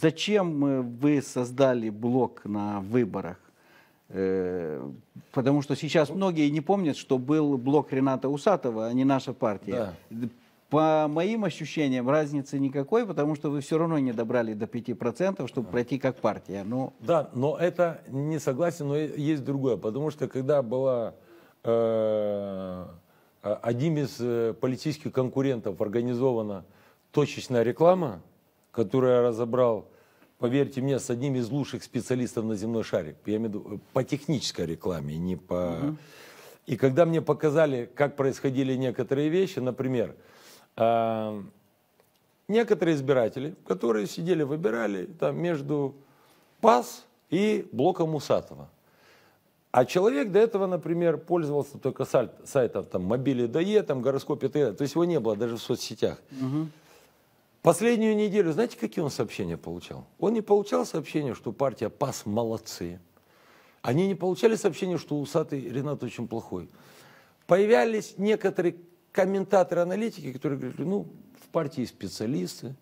Зачем вы создали блок на выборах? Э, потому что сейчас многие не помнят, что был блок Рената Усатова, а не наша партия. Да. По моим ощущениям, разницы никакой, потому что вы все равно не добрали до 5%, чтобы пройти как партия. Но... Ну, да, но это не согласен, но есть другое. Потому что когда была э, а, одним из э, политических конкурентов организована точечная реклама, которую я разобрал, поверьте мне, с одним из лучших специалистов на земной шаре. Я имею в виду э, по технической рекламе, не по... Угу. И когда мне показали, как происходили некоторые вещи, например, э, некоторые избиратели, которые сидели, выбирали там между ПАС и блоком Усатова. А человек до этого, например, пользовался только сайтом там, мобили.де, там, гороскопе.де, то есть его не было даже в соцсетях. Угу. Последнюю неделю, знаете, какие он сообщения получал? Он не получал сообщения, что партия ПАС молодцы. Они не получали сообщения, что усатый Ренат очень плохой. Появлялись некоторые комментаторы, аналитики, которые говорили, ну, в партии специалисты,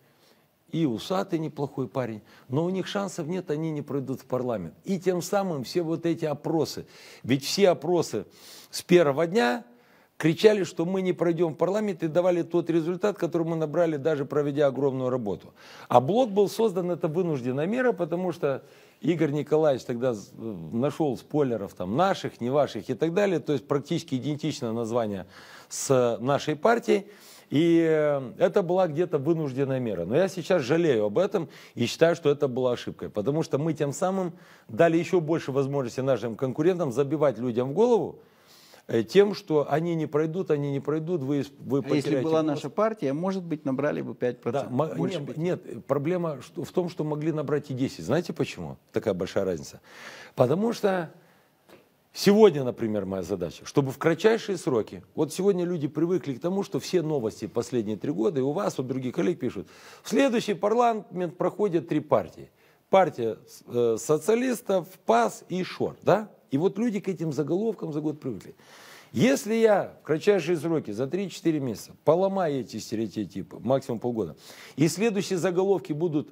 и усатый неплохой парень, но у них шансов нет, они не пройдут в парламент. И тем самым все вот эти опросы, ведь все опросы с первого дня – кричали, что мы не пройдем в парламент и давали тот результат, который мы набрали, даже проведя огромную работу. А блок был создан, это вынужденная мера, потому что Игорь Николаевич тогда э, нашел спойлеров там наших, не ваших и так далее, то есть практически идентичное название с нашей партией. И э, это была где-то вынужденная мера. Но я сейчас жалею об этом и считаю, что это была ошибкой. Потому что мы тем самым дали еще больше возможности нашим конкурентам забивать людям в голову, Э, тем, что они не пройдут, они не пройдут, вы, вы а если была наша партия, может быть, набрали бы 5%. Да, больше нет, нет, проблема в том, что могли набрать и 10. Знаете почему такая большая разница? Потому что сегодня, например, моя задача, чтобы в кратчайшие сроки, вот сегодня люди привыкли к тому, что все новости последние три года, и у вас, у других коллег пишут, в следующий парламент проходят три партии. Партия э, социалистов, ПАС и ШОР, да? И вот люди к этим заголовкам за год привыкли. Если я в кратчайшие сроки, за 3-4 месяца, поломаю эти стереотипы, максимум полгода, и следующие заголовки будут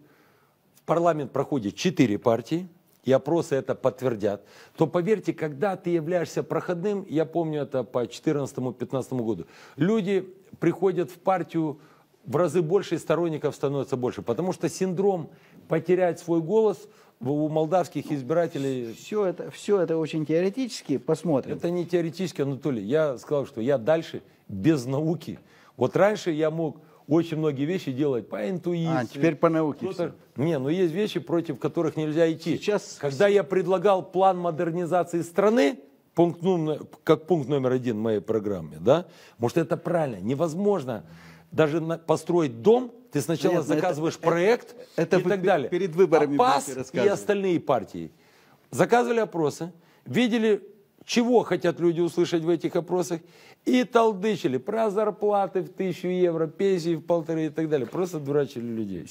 в парламент проходит 4 партии, и опросы это подтвердят, то поверьте, когда ты являешься проходным, я помню это по 2014-2015 году, люди приходят в партию в разы больше и сторонников становится больше. Потому что синдром потерять свой голос у молдавских ну, избирателей... Все это, все это очень теоретически, посмотрим. Это не теоретически, Анатолий. Я сказал, что я дальше без науки. Вот раньше я мог очень многие вещи делать по интуиции. А, теперь по науке все. Не, но есть вещи, против которых нельзя идти. Сейчас... Когда я предлагал план модернизации страны, пункт, ну, как пункт номер один в моей программе, да? Может, это правильно. Невозможно даже на, построить дом, ты сначала Нет, заказываешь это, проект это, и это так далее. Перед выборами а ПАС и остальные партии заказывали опросы, видели, чего хотят люди услышать в этих опросах, и толдычили про зарплаты в тысячу евро, пенсии в полторы и так далее. Просто дурачили людей.